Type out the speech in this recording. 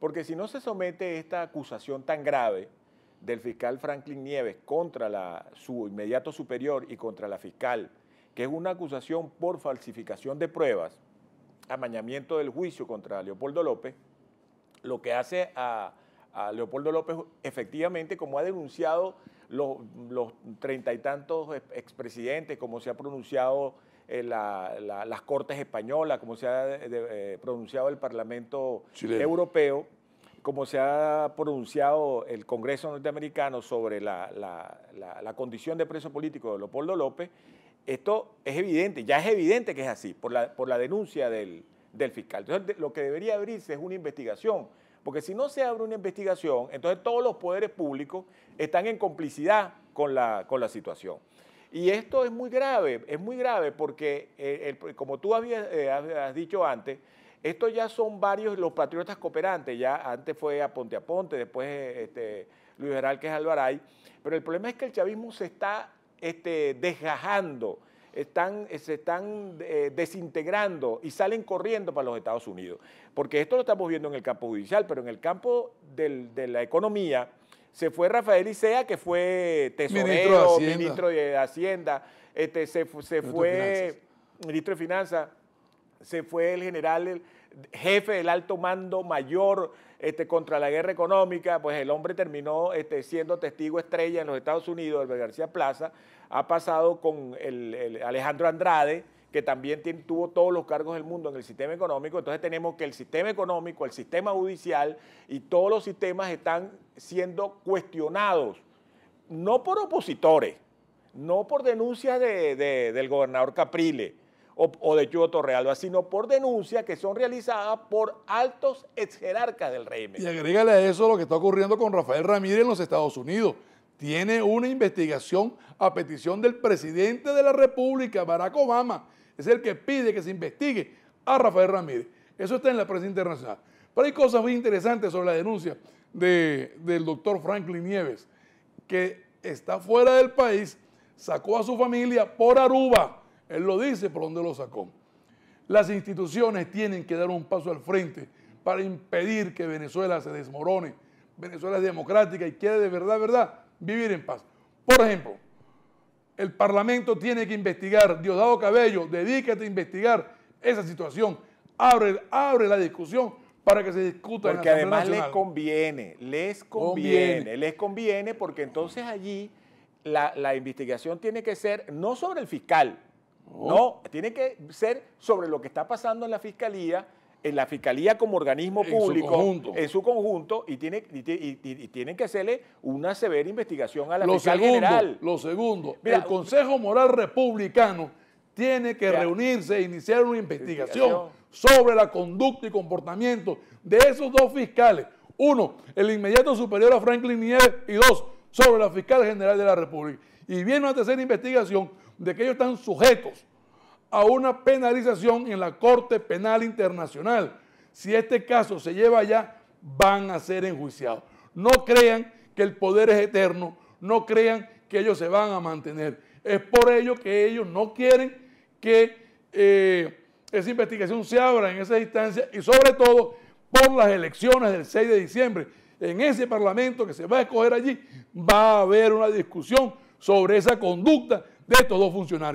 Porque si no se somete esta acusación tan grave del fiscal Franklin Nieves contra su inmediato superior y contra la fiscal, que es una acusación por falsificación de pruebas, amañamiento del juicio contra Leopoldo López, lo que hace a, a Leopoldo López, efectivamente, como ha denunciado los, treinta y tantos expresidentes, como se ha pronunciado eh, las Cortes Españolas, como se ha eh, eh, pronunciado el Parlamento Europeo, como se ha pronunciado el Congreso norteamericano sobre la, condición de preso político de Leopoldo López, esto es evidente, ya es evidente que es así, por la, denuncia del, del fiscal. Entonces, lo que debería abrirse es una investigación porque si no se abre una investigación, entonces todos los poderes públicos están en complicidad con la, con la situación. Y esto es muy grave, es muy grave porque, eh, como tú habías, eh, has dicho antes, estos ya son varios los patriotas cooperantes, ya antes fue a Ponte a después este, Luis es Alvaray, pero el problema es que el chavismo se está este, desgajando, están, eh, se están eh, desintegrando y salen corriendo para los Estados Unidos. Porque esto lo estamos viendo en el campo judicial, pero en el campo de la economía se fue Rafael Isea, que fue tesorero, ministro de Hacienda, este, se, se fue ministro de Finanzas se fue el general, el jefe del alto mando mayor este, contra la guerra económica, pues el hombre terminó este, siendo testigo estrella en los Estados Unidos, el García Plaza, ha pasado con el, Alejandro Andrade, que también tuvo todos los cargos del mundo en el sistema económico, entonces tenemos que el sistema económico, el sistema judicial y todos los sistemas están siendo cuestionados, no por opositores, no por denuncias del gobernador Caprile, o, de Chuyo Torrealba, sino por denuncias que son realizadas por altos ex jerarcas del régimen. Y agrégale a eso lo que está ocurriendo con Rafael Ramírez en los Estados Unidos. Tiene una investigación a petición del presidente de la República, Barack Obama. Es el que pide que se investigue a Rafael Ramírez. Eso está en la prensa internacional. Pero hay cosas muy interesantes sobre la denuncia del doctor Franklin Nieves, que está fuera del país, sacó a su familia por Aruba él lo dice por donde lo sacó. Las instituciones tienen que dar un paso al frente para impedir que Venezuela se desmorone. Venezuela es democrática y quiere de verdad, verdad, vivir en paz. Por ejemplo, el Parlamento tiene que investigar, Diosdado Cabello, dedícate a investigar esa situación. Abre, abre la discusión para que se discuta. Porque en la además les conviene, les conviene, les conviene porque entonces allí la investigación tiene que ser no sobre el fiscal, no. Oh. tiene que ser sobre lo que está pasando en la fiscalía, en la fiscalía como organismo público, en su conjunto, y, tiene, que hacerle una severa investigación a la fiscal general. Lo segundo, el Consejo Moral Republicano tiene que reunirse e iniciar una investigación, sobre la conducta y comportamiento de esos dos fiscales. Uno, el inmediato superior a Franklin Nieves, y dos, sobre la fiscal general de la República. Y viene una tercera investigación de que ellos están sujetos a una penalización en la Corte Penal Internacional. Si este caso se lleva allá, van a ser enjuiciados. No crean que el poder es eterno, no crean que ellos se van a mantener. Es por ello que ellos no quieren que eh, esa investigación se abra en esa instancia y sobre todo por las elecciones del 6 de diciembre. En ese parlamento que se va a escoger allí va a haber una discusión sobre esa conducta de estos dos funcionarios.